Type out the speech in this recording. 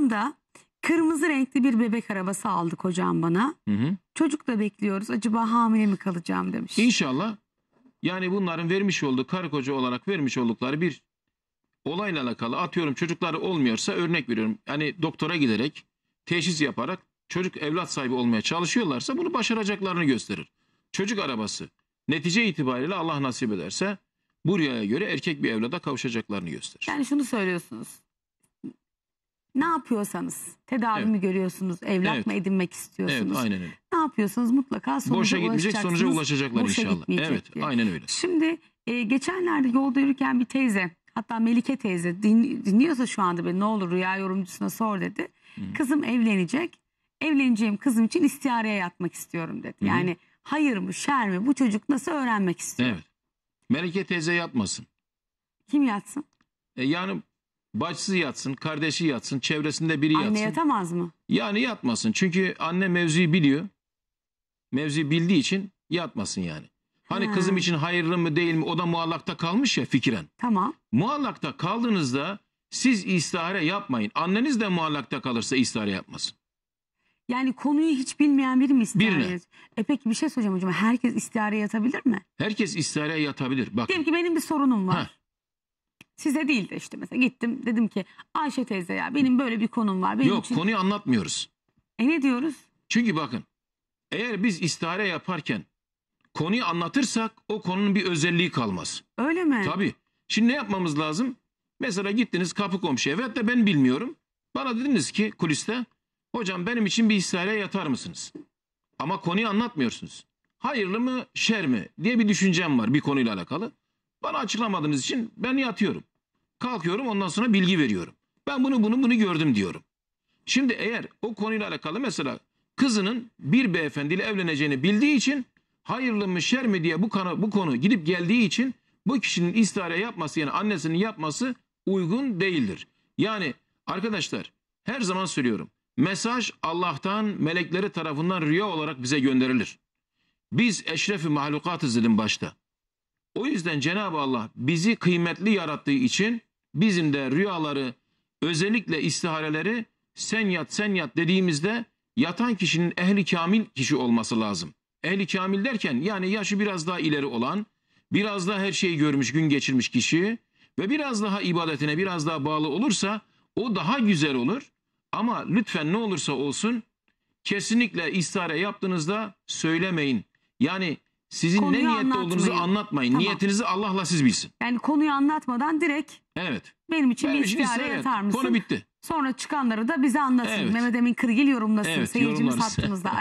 Bayramda kırmızı renkli bir bebek arabası aldı kocam bana. Hı hı. Çocuk da bekliyoruz. Acaba hamile mi kalacağım demiş. İnşallah. Yani bunların vermiş olduğu karı koca olarak vermiş oldukları bir olayla alakalı atıyorum çocukları olmuyorsa örnek veriyorum. Hani doktora giderek teşhis yaparak çocuk evlat sahibi olmaya çalışıyorlarsa bunu başaracaklarını gösterir. Çocuk arabası netice itibariyle Allah nasip ederse bu rüyaya göre erkek bir evlada kavuşacaklarını gösterir. Yani şunu söylüyorsunuz ne yapıyorsanız tedavimi evet. görüyorsunuz, evlat evet. mı edinmek istiyorsunuz? Evet, aynen öyle. Ne yapıyorsanız mutlaka sonuca Boşa gitmeyecek, sonuca ulaşacaklar boşa inşallah. Evet, diye. aynen öyle. Şimdi e, geçenlerde yolda yürürken bir teyze, hatta Melike teyze din, dinliyorsa şu anda beni ne olur rüya yorumcusuna sor dedi. Hı-hı. Kızım evlenecek, evleneceğim kızım için istihareye yatmak istiyorum dedi. Hı-hı. Yani hayır mı, şer mi, bu çocuk nasıl öğrenmek istiyor? Evet. Melike teyze yatmasın. Kim yatsın? E, yani Bacısı yatsın, kardeşi yatsın, çevresinde biri yatsın. Anne yatamaz mı? Yani yatmasın. Çünkü anne mevzuyu biliyor. Mevzuyu bildiği için yatmasın yani. Hani Ha. kızım için hayırlı mı değil mi o da muallakta kalmış ya fikiren. Tamam. Muallakta kaldığınızda siz istihare yapmayın. Anneniz de muallakta kalırsa istihare yapmasın. Yani konuyu hiç bilmeyen biri mi istihareye Birine. E peki bir şey soracağım hocam. Herkes istihareye yatabilir mi? Herkes istihareye yatabilir. Bak Diyelim ki benim bir sorunum var. Ha. Size değil de işte mesela gittim dedim ki Ayşe teyze ya benim böyle bir konum var. Benim Yok için... konuyu anlatmıyoruz. E ne diyoruz? Çünkü bakın eğer biz istihare yaparken konuyu anlatırsak o konunun bir özelliği kalmaz. Öyle mi? Tabii. Şimdi ne yapmamız lazım? Mesela gittiniz kapı komşuya veyahut da ben bilmiyorum. Bana dediniz ki kuliste hocam benim için bir istihare yatar mısınız? Ama konuyu anlatmıyorsunuz. Hayırlı mı şer mi diye bir düşüncem var bir konuyla alakalı. Bana açıklamadığınız için ben yatıyorum. Kalkıyorum ondan sonra bilgi veriyorum. Ben bunu bunu bunu gördüm diyorum. Şimdi eğer o konuyla alakalı mesela kızının bir beyefendiyle evleneceğini bildiği için hayırlı mı şer mi diye bu konu, bu konu gidip geldiği için bu kişinin istihare yapması yani annesinin yapması uygun değildir. Yani arkadaşlar her zaman söylüyorum. Mesaj Allah'tan melekleri tarafından rüya olarak bize gönderilir. Biz eşrefi mahlukatız dedim başta. O yüzden Cenab-ı Allah bizi kıymetli yarattığı için bizim de rüyaları özellikle istihareleri sen yat sen yat dediğimizde yatan kişinin ehli kamil kişi olması lazım. Ehli kamil derken yani yaşı biraz daha ileri olan, biraz daha her şeyi görmüş, gün geçirmiş kişi ve biraz daha ibadetine biraz daha bağlı olursa o daha güzel olur. Ama lütfen ne olursa olsun kesinlikle istihare yaptığınızda söylemeyin. Yani sizin konuyu ne niyette olduğunuzu anlatmayın. Tamam. Niyetinizi Allah'la siz bilsin. Yani konuyu anlatmadan direkt evet. benim için benim bir istihare evet. mısın? Konu bitti. Sonra çıkanları da bize anlatın. Evet. Mehmet Emin Kırgil yorumlasın. Evet, Seyircimiz hattımızda.